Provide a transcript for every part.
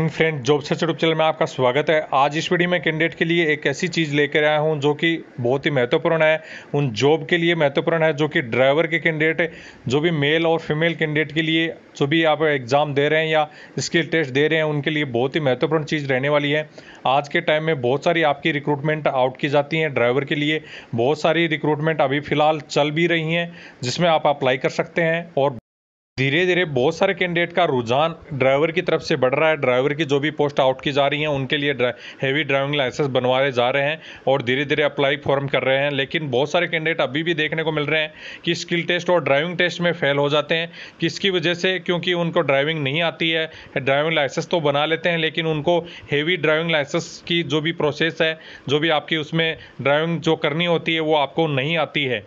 friend job search YouTube channel में आपका स्वागत है आज इस वीडियो में कैंडिडेट के लिए एक ऐसी चीज़ लेकर आया हूं जो कि बहुत ही महत्वपूर्ण है उन जॉब के लिए महत्वपूर्ण है जो कि ड्राइवर के कैंडिडेट जो भी मेल और फीमेल कैंडिडेट के लिए जो भी आप एग्ज़ाम दे रहे हैं या स्किल टेस्ट दे रहे हैं उनके लिए बहुत ही महत्वपूर्ण चीज़ रहने वाली है आज के टाइम में बहुत सारी आपकी रिक्रूटमेंट आउट की जाती हैं ड्राइवर के लिए बहुत सारी रिक्रूटमेंट अभी फ़िलहाल चल भी रही हैं जिसमें आप अप्लाई कर सकते हैं और धीरे धीरे बहुत सारे कैंडिडेट का रुझान ड्राइवर की तरफ से बढ़ रहा है ड्राइवर की जो भी पोस्ट आउट की जा रही हैं उनके लिए ड्रा, हैवी ड्राइविंग लाइसेंस बनवाए जा रहे हैं और धीरे धीरे अप्लाई फॉर्म कर रहे हैं लेकिन बहुत सारे कैंडिडेट अभी भी देखने को मिल रहे हैं कि स्किल टेस्ट और ड्राइविंग टेस्ट में फेल हो जाते हैं किसकी वजह से क्योंकि उनको ड्राइविंग नहीं आती है ड्राइविंग लाइसेंस तो बना लेते हैं लेकिन उनको हैवी ड्राइविंग लाइसेंस की जो भी प्रोसेस है जो भी आपकी उसमें ड्राइविंग जो करनी होती है वो आपको नहीं आती है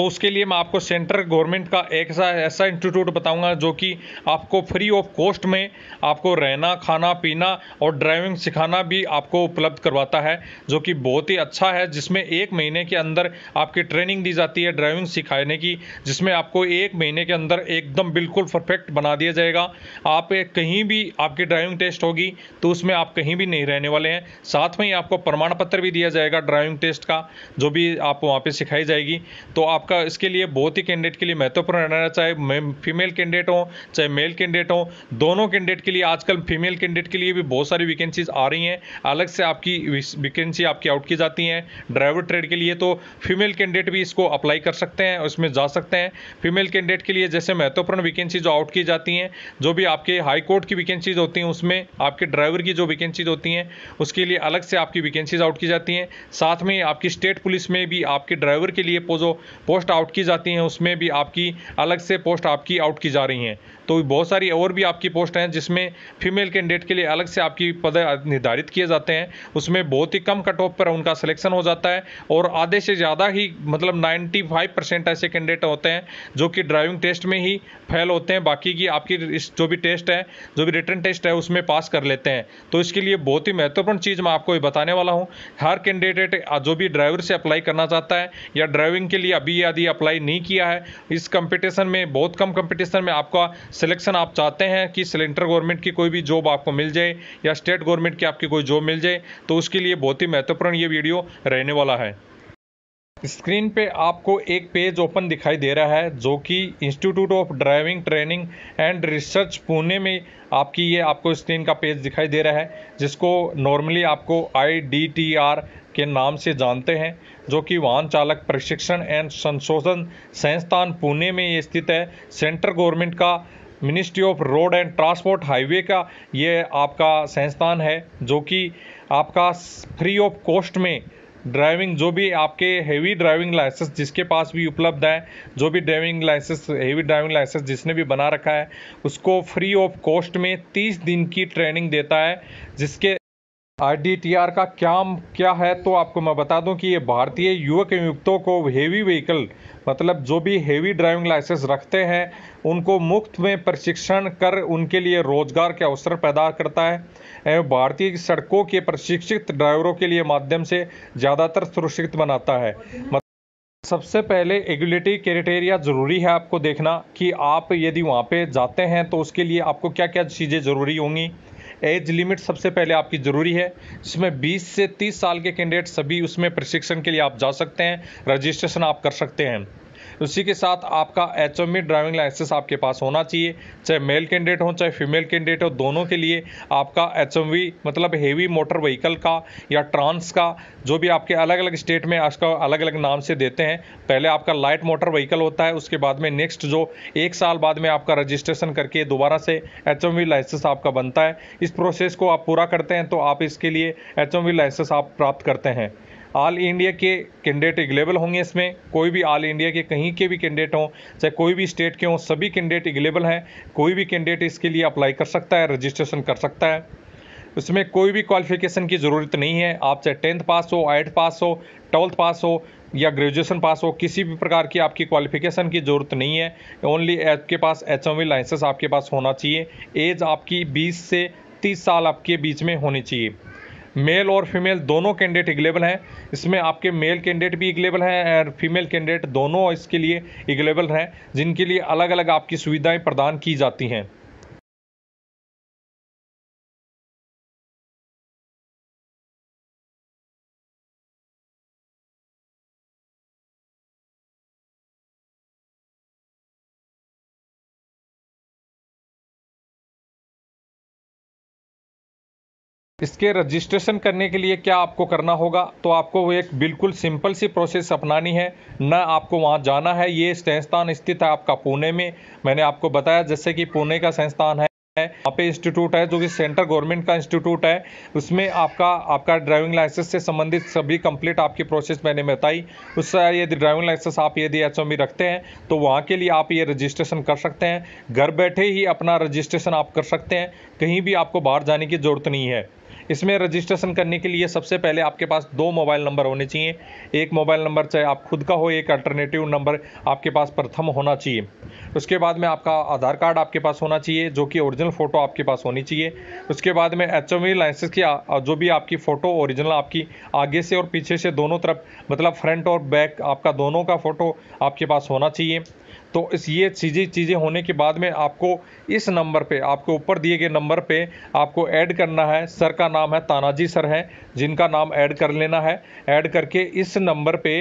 तो उसके लिए मैं आपको सेंट्रल गवर्नमेंट का एक ऐसा ऐसा इंस्टीट्यूट बताऊंगा जो कि आपको फ्री ऑफ कॉस्ट में आपको रहना खाना पीना और ड्राइविंग सिखाना भी आपको उपलब्ध करवाता है जो कि बहुत ही अच्छा है जिसमें एक महीने के अंदर आपकी ट्रेनिंग दी जाती है ड्राइविंग सिखाने की जिसमें आपको एक महीने के अंदर एकदम बिल्कुल परफेक्ट बना दिया जाएगा आप कहीं भी आपकी ड्राइविंग टेस्ट होगी तो उसमें आप कहीं भी नहीं रहने वाले हैं साथ में ही आपको प्रमाण पत्र भी दिया जाएगा ड्राइविंग टेस्ट का जो भी आप वहाँ पर सिखाई जाएगी तो आप आपका इसके लिए बहुत ही कैंडिडेट के लिए महत्वपूर्ण रहना चाहे फीमेल कैंडिडेट हो चाहे मेल कैंडिडेट हो दोनों कैंडिडेट के लिए आजकल फीमेल कैंडिडेट के लिए भी बहुत सारी वैकेंसीज आ रही हैं अलग से आपकी वैकेंसी आपकी आउट की जाती हैं ड्राइवर ट्रेड के लिए तो फीमेल कैंडिडेट भी इसको अप्लाई कर सकते हैं उसमें जा सकते हैं फीमेल कैंडिडेट के लिए जैसे महत्वपूर्ण वैकेंसी जो आउट की जाती हैं जो भी आपके हाई कोर्ट की वैकेंसीज होती हैं उसमें आपके ड्राइवर की जो वैकेंसीज होती हैं उसके लिए अलग से आपकी वैकेंसीज आउट की जाती हैं साथ में आपकी स्टेट पुलिस में भी आपके ड्राइवर के लिए पोजो पोस्ट पोस्ट आउट की जाती हैं उसमें भी आपकी अलग से पोस्ट आपकी आउट की जा रही हैं तो बहुत सारी और भी आपकी पोस्ट हैं जिसमें फीमेल कैंडिडेट के लिए अलग से आपकी पद निर्धारित किए जाते हैं उसमें बहुत ही कम कट ऑफ पर उनका सिलेक्शन हो जाता है और आधे से ज़्यादा ही मतलब 95 परसेंट ऐसे कैंडिडेट होते हैं जो कि ड्राइविंग टेस्ट में ही फेल होते हैं बाकी की आपकी इस जो भी टेस्ट है जो भी रिटर्न टेस्ट है उसमें पास कर लेते हैं तो इसके लिए बहुत ही महत्वपूर्ण चीज़ मैं आपको बताने वाला हूँ हर कैंडिडेट जो भी ड्राइवर से अप्लाई करना चाहता है या ड्राइविंग के लिए अभी यदि अप्लाई नहीं किया है इस कंपटीशन में बहुत कम कंपटीशन में आपका सिलेक्शन आप चाहते हैं कि सिलेंटर गवर्नमेंट की कोई भी जॉब आपको मिल जाए या स्टेट गवर्नमेंट की आपकी कोई जॉब मिल जाए तो उसके लिए बहुत ही महत्वपूर्ण ये वीडियो रहने वाला है स्क्रीन पे आपको एक पेज ओपन दिखाई दे रहा है जो कि institute of driving training and research Pune में आपकी ये आपको स्क्रीन का पेज दिखाई दे रहा है जिसको नॉर्मली आपको आई डी टी आर के नाम से जानते हैं जो कि वाहन चालक प्रशिक्षण एंड संशोधन संस्थान पुणे में ये स्थित है सेंट्रल गवर्नमेंट का ministry of road and transport highway का ये आपका संस्थान है जो कि आपका फ्री ऑफ कॉस्ट में ड्राइविंग जो भी आपके हेवी ड्राइविंग लाइसेंस जिसके पास भी उपलब्ध है जो भी driving licence heavy driving licence जिसने भी बना रखा है उसको फ्री ऑफ कॉस्ट में 30 दिन की ट्रेनिंग देता है जिसके आरडीटीआर का क्या क्या है तो आपको मैं बता दूं कि ये भारतीय युवक युवतों को हेवी व्हीकल मतलब जो भी हेवी ड्राइविंग लाइसेंस रखते हैं उनको मुफ्त में प्रशिक्षण कर उनके लिए रोजगार के अवसर पैदा करता है एवं भारतीय सड़कों के प्रशिक्षित ड्राइवरों के लिए माध्यम से ज़्यादातर सुरक्षित बनाता है सबसे पहले एगुलेटरी क्राइटेरिया ज़रूरी है आपको देखना कि आप यदि वहाँ पे जाते हैं तो उसके लिए आपको क्या क्या चीज़ें ज़रूरी होंगी एज लिमिट सबसे पहले आपकी ज़रूरी है इसमें 20 से 30 साल के कैंडिडेट सभी उसमें प्रशिक्षण के लिए आप जा सकते हैं रजिस्ट्रेशन आप कर सकते हैं उसी के साथ आपका एच ड्राइविंग लाइसेंस आपके पास होना चाहिए चाहे मेल कैंडिडेट हो चाहे फीमेल कैंडिडेट हो दोनों के लिए आपका एच e मतलब हेवी मोटर व्हीकल का या ट्रांस का जो भी आपके अलग अलग स्टेट में उसका अलग अलग नाम से देते हैं पहले आपका लाइट मोटर व्हीकल होता है उसके बाद में नेक्स्ट जो एक साल बाद में आपका रजिस्ट्रेशन करके दोबारा से एच लाइसेंस e आपका बनता है इस प्रोसेस को आप पूरा करते हैं तो आप इसके लिए एच लाइसेंस e आप प्राप्त करते हैं ऑल इंडिया के कैंडिडेट एग्लेबल होंगे इसमें कोई भी ऑल इंडिया के कहीं के भी कैंडिडेट हों चाहे कोई भी स्टेट के हों सभी कैंडिडेट एग्लेबल हैं कोई भी कैंडिडेट इसके लिए अप्लाई कर सकता है रजिस्ट्रेशन कर सकता है उसमें कोई भी क्वालिफिकेशन की ज़रूरत नहीं है आप चाहे टेंथ पास हो एट पास हो ट्वेल्थ पास हो या ग्रेजुएशन पास हो किसी भी प्रकार की आपकी क्वालिफिकेशन की ज़रूरत नहीं है ओनली आपके पास एच एम लाइसेंस आपके पास होना चाहिए एज आपकी बीस से तीस साल आपके बीच में होनी चाहिए मेल और फीमेल दोनों कैंडिडेट इगलेबल हैं इसमें आपके मेल कैंडिडेट भी इगलेबल हैं और फीमेल कैंडिडेट दोनों इसके लिए इगलेबल हैं जिनके लिए अलग अलग आपकी सुविधाएँ प्रदान की जाती हैं इसके रजिस्ट्रेशन करने के लिए क्या आपको करना होगा तो आपको वो एक बिल्कुल सिंपल सी प्रोसेस अपनानी है ना आपको वहाँ जाना है ये संस्थान स्थित है आपका पुणे में मैंने आपको बताया जैसे कि पुणे का संस्थान है वहाँ पे इंस्टीट्यूट है जो कि सेंट्रल गवर्नमेंट का इंस्टीट्यूट है उसमें आपका आपका ड्राइविंग लाइसेंस से संबंधित सभी कंप्लीट आपकी प्रोसेस मैंने बताई उस यदि ड्राइविंग लाइसेंस आप यदि एच रखते हैं तो वहाँ के लिए आप ये रजिस्ट्रेशन कर सकते हैं घर बैठे ही अपना रजिस्ट्रेशन आप कर सकते हैं कहीं भी आपको बाहर जाने की जरूरत नहीं है इसमें रजिस्ट्रेशन करने के लिए सबसे पहले आपके पास दो मोबाइल नंबर होने चाहिए एक मोबाइल नंबर चाहे आप खुद का हो एक अल्टरनेटिव नंबर आपके पास प्रथम होना चाहिए उसके बाद में आपका आधार कार्ड आपके पास होना चाहिए जो कि ओरिजिनल फ़ोटो आपके पास होनी चाहिए उसके बाद में एच लाइसेंस की जो भी आपकी फ़ोटो ओरिजिनल आपकी आगे से और पीछे से दोनों तरफ मतलब फ्रंट और बैक आपका दोनों का फ़ोटो आपके पास होना चाहिए तो इस ये चीज़ें चीज़ें होने के बाद में आपको इस नंबर पे आपको ऊपर दिए गए नंबर पे आपको ऐड करना है सर का नाम है तानाजी सर हैं जिनका नाम ऐड कर लेना है ऐड करके इस नंबर पे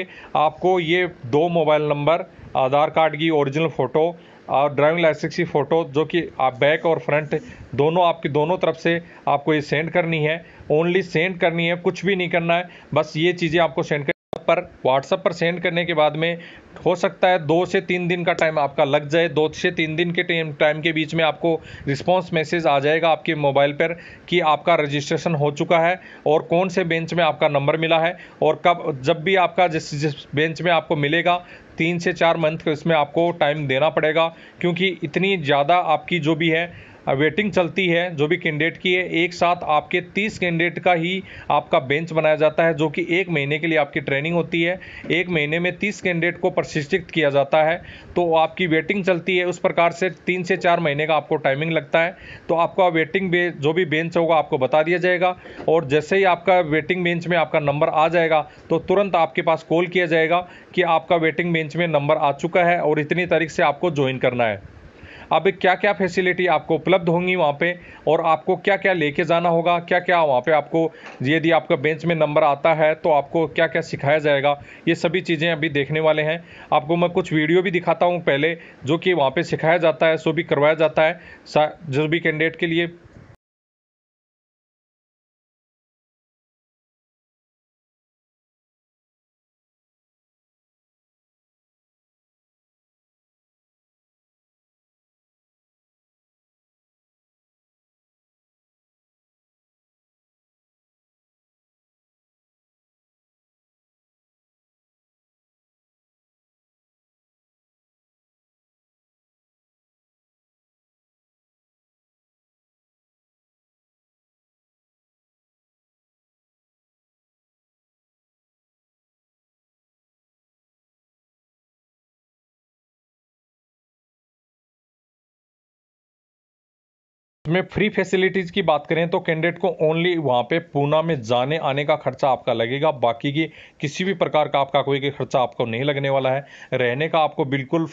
आपको ये दो मोबाइल नंबर आधार कार्ड की ओरिजिनल फ़ोटो और ड्राइविंग लाइसेंस की फ़ोटो जो कि आप बैक और फ्रंट दोनों आपकी दोनों तरफ से आपको ये सेंड करनी है ओनली सेंड करनी है कुछ भी नहीं करना है बस ये चीज़ें आपको सेंड कर पर व्हाट्सएप पर सेंड करने के बाद में हो सकता है दो से तीन दिन का टाइम आपका लग जाए दो से तीन दिन के टाइम टाइम के बीच में आपको रिस्पांस मैसेज आ जाएगा आपके मोबाइल पर कि आपका रजिस्ट्रेशन हो चुका है और कौन से बेंच में आपका नंबर मिला है और कब जब भी आपका जिस जिस बेंच में आपको मिलेगा तीन से चार मंथ इसमें आपको टाइम देना पड़ेगा क्योंकि इतनी ज़्यादा आपकी जो भी है वेटिंग चलती है जो भी कैंडिडेट की है एक साथ आपके तीस कैंडिडेट का ही आपका बेंच बनाया जाता है जो कि एक महीने के लिए आपकी ट्रेनिंग होती है एक महीने में तीस कैंडिडेट को प्रशिक्षित किया जाता है तो आपकी वेटिंग चलती है उस प्रकार से तीन से चार महीने का आपको टाइमिंग लगता है तो आपका वेटिंग जो भी बेंच होगा आपको बता दिया जाएगा और जैसे ही आपका वेटिंग बेंच में आपका नंबर आ जाएगा तो तुरंत आपके पास कॉल किया जाएगा कि आपका वेटिंग बेंच में नंबर आ चुका है और इतनी तारीख से आपको ज्वाइन करना है अब क्या क्या फैसिलिटी आपको उपलब्ध होंगी वहाँ पे और आपको क्या क्या लेके जाना होगा क्या क्या वहाँ पे आपको यदि आपका बेंच में नंबर आता है तो आपको क्या क्या सिखाया जाएगा ये सभी चीज़ें अभी देखने वाले हैं आपको मैं कुछ वीडियो भी दिखाता हूँ पहले जो कि वहाँ पर सिखाया जाता है सो भी करवाया जाता है जो भी कैंडिडेट के लिए में फ्री फैसिलिटीज़ की बात करें तो कैंडिडेट को ओनली वहाँ पे पूना में जाने आने का खर्चा आपका लगेगा बाकी की किसी भी प्रकार का आपका कोई खर्चा आपको नहीं लगने वाला है रहने का आपको बिल्कुल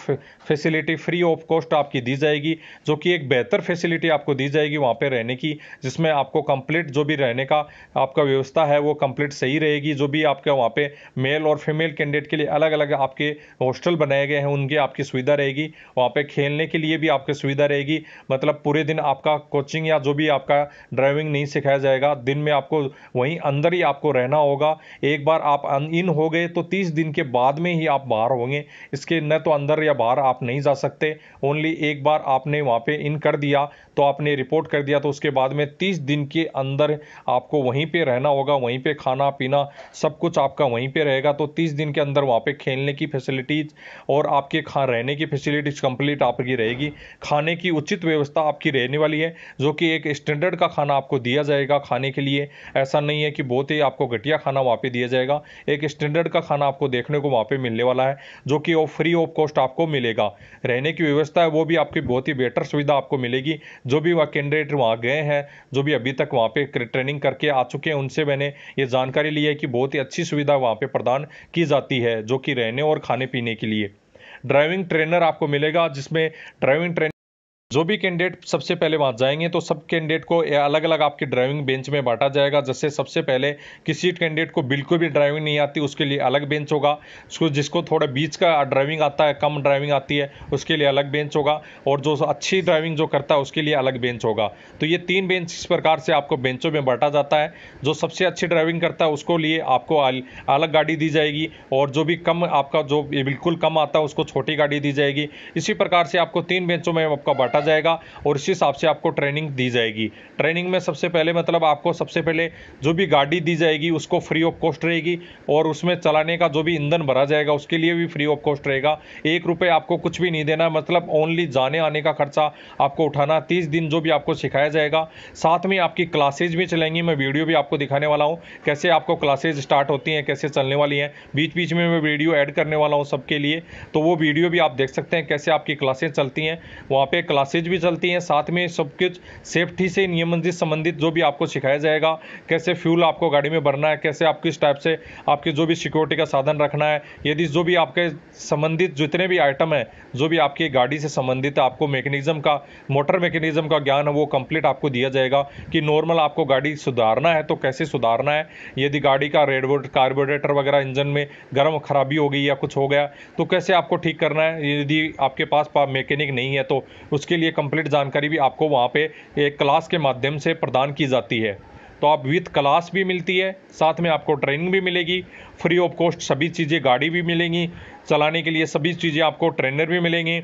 फैसिलिटी फ्री ऑफ कॉस्ट आपकी दी जाएगी जो कि एक बेहतर फैसिलिटी आपको दी जाएगी वहाँ पर रहने की जिसमें आपको कंप्लीट जो भी रहने का आपका व्यवस्था है वो कंप्लीट सही रहेगी जो भी आपका वहाँ पर मेल और फीमेल कैंडिडेट के लिए अलग अलग आपके हॉस्टल बनाए गए हैं उनके आपकी सुविधा रहेगी वहाँ पर खेलने के लिए भी आपकी सुविधा रहेगी मतलब पूरे दिन आपका कोचिंग या जो भी आपका ड्राइविंग नहीं सिखाया जाएगा दिन में आपको वहीं अंदर ही आपको रहना होगा एक बार आप इन हो गए तो तीस दिन के बाद में ही आप बाहर होंगे इसके न तो अंदर या बाहर आप नहीं जा सकते ओनली एक बार आपने वहाँ पर इन कर दिया तो आपने रिपोर्ट कर दिया तो उसके बाद में तीस दिन के अंदर आपको वहीं पर रहना होगा वहीं पर खाना पीना सब कुछ आपका वहीं पर रहेगा तो तीस दिन के अंदर वहाँ पर खेलने की फैसिलिटीज़ और आपके खा रहने की फैसिलिटीज़ कंप्लीट आपकी रहेगी खाने की उचित व्यवस्था आपकी रहने वाली है जो कि एक स्टैंडर्ड का खाना आपको दिया जाएगा खाने के लिए ऐसा नहीं है कि बहुत ही आपको घटिया खाना वहाँ पर दिया जाएगा एक स्टैंडर्ड का खाना आपको देखने को वहाँ पर मिलने वाला है जो कि वो फ्री ऑफ कॉस्ट आपको मिलेगा रहने की व्यवस्था है वो भी आपकी बहुत ही बेटर सुविधा आपको मिलेगी जो भी वह कैंडिडेट वहाँ गए हैं जो भी अभी तक वहाँ पर ट्रेनिंग करके आ चुके हैं उनसे मैंने ये जानकारी ली है कि बहुत ही अच्छी सुविधा वहाँ पर प्रदान की जाती है जो कि रहने और खाने पीने के लिए ड्राइविंग ट्रेनर आपको मिलेगा जिसमें ड्राइविंग ट्रेन जो भी कैंडिडेट सबसे पहले वहाँ जाएंगे तो सब कैंडिडेट को अलग अलग आपकी ड्राइविंग बेंच में बांटा जाएगा जैसे सबसे पहले किसी कैंडिडेट को बिल्कुल भी ड्राइविंग नहीं आती उसके लिए अलग बेंच होगा उसको जिसको थोड़ा बीच का ड्राइविंग आता है कम ड्राइविंग आती है उसके लिए अलग बेंच होगा और जो अच्छी ड्राइविंग जो करता है उसके लिए अलग बेंच होगा तो ये तीन बेंच इस प्रकार से आपको बेंचों में बांटा जाता है जो सबसे अच्छी ड्राइविंग करता है उसको लिए आपको अलग गाड़ी दी जाएगी और जो भी कम आपका जो बिल्कुल कम आता है उसको छोटी गाड़ी दी जाएगी इसी प्रकार से आपको तीन बेंचों में आपका बांटा जाएगा और इस हिसाब से आपको ट्रेनिंग दी जाएगी ट्रेनिंग में सबसे पहले मतलब आपको सबसे पहले जो भी गाड़ी दी जाएगी उसको फ्री ऑफ कॉस्ट रहेगी और उसमें चलाने का जो भी ईंधन भरा जाएगा उसके लिए भी फ्री ऑफ कॉस्ट रहेगा एक रुपये आपको कुछ भी नहीं देना मतलब ओनली जाने आने का खर्चा आपको उठाना तीस दिन जो भी आपको सिखाया जाएगा साथ में आपकी क्लासेज भी चलेंगी मैं वीडियो भी आपको दिखाने वाला हूँ कैसे आपको क्लासेज स्टार्ट होती हैं कैसे चलने वाली हैं बीच बीच में मैं वीडियो ऐड करने वाला हूँ सबके लिए तो वो वीडियो भी आप देख सकते हैं कैसे आपकी क्लासेज चलती हैं वहाँ पर क्लासेज क्लासेज भी चलती हैं साथ में सब कुछ सेफ्टी से नियमन से संबंधित जो भी आपको सिखाया जाएगा कैसे फ्यूल आपको गाड़ी में भरना है कैसे आप किस टाइप से आपके जो भी सिक्योरिटी का साधन रखना है यदि जो भी आपके संबंधित जितने भी आइटम हैं जो भी आपकी गाड़ी से संबंधित आपको मैकेनिज्म का मोटर मैकेनिज्म का ज्ञान है वो कंप्लीट आपको दिया जाएगा कि नॉर्मल आपको गाड़ी सुधारना है तो कैसे सुधारना है यदि गाड़ी का रेडवोट कार्बोरेटर वगैरह इंजन में गर्म खराबी हो गई या कुछ हो गया तो कैसे आपको ठीक करना है यदि आपके पास मैकेनिक नहीं है तो उसके लिए लिए कंप्लीट जानकारी भी आपको वहाँ पे एक क्लास के माध्यम से प्रदान की जाती है तो आप विथ क्लास भी मिलती है साथ में आपको ट्रेनिंग भी मिलेगी फ्री ऑफ कॉस्ट सभी चीज़ें गाड़ी भी मिलेंगी चलाने के लिए सभी चीज़ें आपको ट्रेनर भी मिलेंगी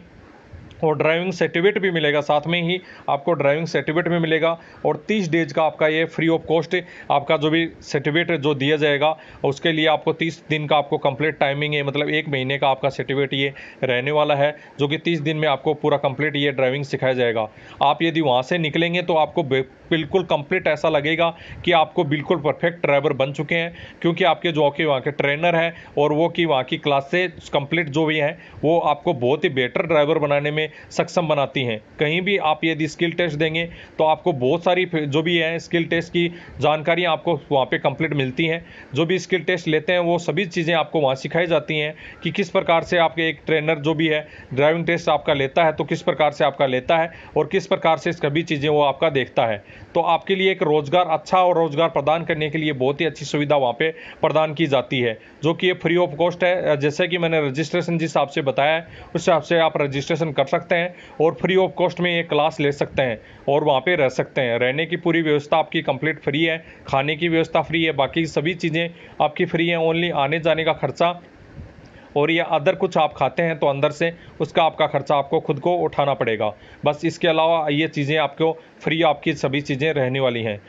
और ड्राइविंग सर्टिफिकेट भी मिलेगा साथ में ही आपको ड्राइविंग सर्टिफिकेट भी मिलेगा और 30 डेज का आपका ये फ्री ऑफ कॉस्ट आपका जो भी सर्टिफिकेट जो दिया जाएगा उसके लिए आपको 30 दिन का आपको कंप्लीट टाइमिंग है मतलब एक महीने का आपका सर्टिफिकेट ये रहने वाला है जो कि तीस दिन में आपको पूरा कंप्लीट ये ड्राइविंग सिखाया जाएगा आप यदि वहाँ से निकलेंगे तो आपको बिल्कुल कंप्लीट ऐसा लगेगा कि आपको बिल्कुल परफेक्ट ड्राइवर बन चुके हैं क्योंकि आपके जो कि वहाँ के ट्रेनर हैं और वो कि वहाँ की क्लासेस कंप्लीट जो भी हैं वो आपको बहुत ही बेटर ड्राइवर बनाने में सक्षम बनाती हैं कहीं भी आप यदि स्किल टेस्ट देंगे तो आपको बहुत सारी जो भी है स्किल टेस्ट की जानकारियाँ आपको वहाँ पर कंप्लीट मिलती हैं जो भी स्किल टेस्ट लेते हैं वो सभी चीज़ें आपको वहाँ सिखाई जाती हैं कि किस प्रकार से आपके एक ट्रेनर जो भी है ड्राइविंग टेस्ट आपका लेता है तो किस प्रकार से आपका लेता है और किस प्रकार से सभी चीज़ें वो आपका देखता है तो आपके लिए एक रोज़गार अच्छा और रोज़गार प्रदान करने के लिए बहुत ही अच्छी सुविधा वहाँ पे प्रदान की जाती है जो कि ये फ्री ऑफ कॉस्ट है जैसे कि मैंने रजिस्ट्रेशन जिस हिसाब से बताया है उस हिसाब से आप रजिस्ट्रेशन कर सकते हैं और फ्री ऑफ कॉस्ट में ये क्लास ले सकते हैं और वहाँ पर रह सकते हैं रहने की पूरी व्यवस्था आपकी कंप्लीट फ्री है खाने की व्यवस्था फ्री है बाकी सभी चीज़ें आपकी फ्री हैं ओनली आने जाने का खर्चा और या अदर कुछ आप खाते हैं तो अंदर से उसका आपका खर्चा आपको खुद को उठाना पड़ेगा बस इसके अलावा ये चीज़ें आपको फ्री आपकी सभी चीज़ें रहने वाली हैं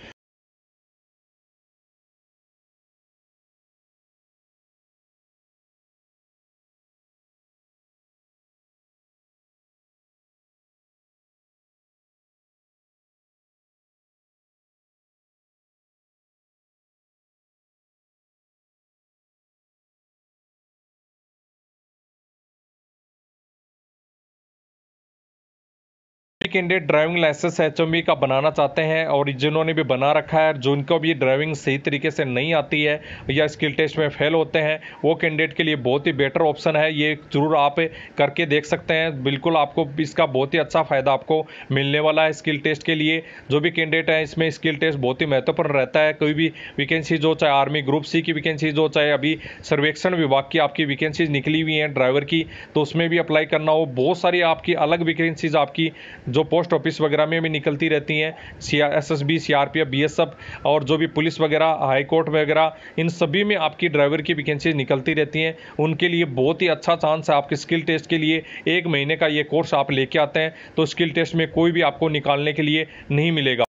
कैंडिडेट ड्राइविंग लाइसेंस एच का बनाना चाहते हैं और जिन्होंने भी बना रखा है जिनको भी ड्राइविंग सही तरीके से नहीं आती है या स्किल टेस्ट में फेल होते हैं वो कैंडिडेट के लिए बहुत ही बेटर ऑप्शन है ये जरूर आप करके देख सकते हैं बिल्कुल आपको इसका बहुत ही अच्छा फ़ायदा आपको मिलने वाला है स्किल टेस्ट के लिए जो भी कैंडिडेट हैं इसमें स्किल टेस्ट बहुत ही महत्वपूर्ण रहता है कोई भी वैकेंसीज हो चाहे आर्मी ग्रुप सी की वैकेंसीज हो चाहे अभी सर्वेक्षण विभाग की आपकी वैकेंसीज निकली हुई हैं ड्राइवर की तो उसमें भी अप्लाई करना हो बहुत सारी आपकी अलग वैकेंसीज आपकी जो पोस्ट ऑफिस वगैरह में भी निकलती रहती हैं C S S B C R P F B S F और जो भी पुलिस वगैरह हाई कोर्ट वगैरह इन सभी में आपकी ड्राइवर की वैकेंसी निकलती रहती हैं उनके लिए बहुत ही अच्छा चांस है आपके स्किल टेस्ट के लिए एक महीने का ये कोर्स आप लेके आते हैं तो स्किल टेस्ट में कोई भी आपको निकालने के लिए नहीं मिलेगा